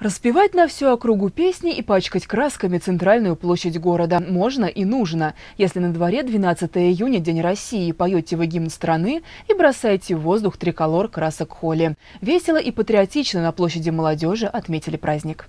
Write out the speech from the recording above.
Распевать на всю округу песни и пачкать красками центральную площадь города можно и нужно. Если на дворе 12 июня, День России, поете вы гимн страны и бросаете в воздух триколор красок холли. Весело и патриотично на площади молодежи отметили праздник.